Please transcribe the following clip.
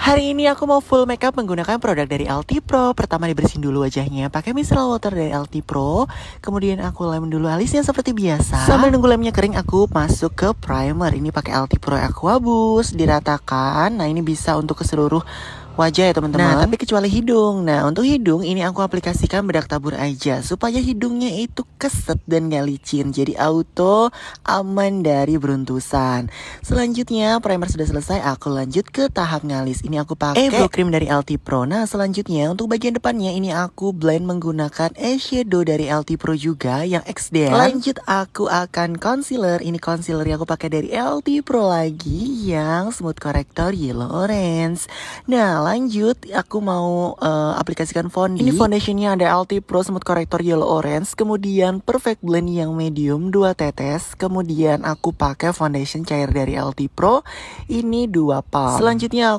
Hari ini aku mau full makeup menggunakan produk dari LT Pro. Pertama dibersihin dulu wajahnya pakai micellar water dari LT Pro. Kemudian aku lem dulu alisnya seperti biasa. Sambil nunggu lemnya kering, aku masuk ke primer. Ini pakai LT Pro Aquabus, diratakan. Nah, ini bisa untuk ke seluruh wajah ya teman-teman. Nah, tapi kecuali hidung. Nah, untuk hidung ini aku aplikasikan bedak tabur aja supaya hidungnya itu keset dan gak licin. Jadi auto aman dari beruntusan. Selanjutnya primer sudah selesai, aku lanjut ke tahap ngalis. Ini aku pakai Evo Cream dari LT Pro. Nah, selanjutnya untuk bagian depannya ini aku blend menggunakan eyeshadow dari LT Pro juga yang XD. Lanjut aku akan concealer. Ini concealer yang aku pakai dari LT Pro lagi yang smooth corrector yellow orange. Nah, lanjut, aku mau uh, aplikasikan Fondi. Ini foundationnya ada LT Pro Smooth Corrector Yellow Orange, kemudian Perfect Blend yang medium 2 tetes, kemudian aku pakai foundation cair dari LT Pro, ini 2 palm. Selanjutnya aku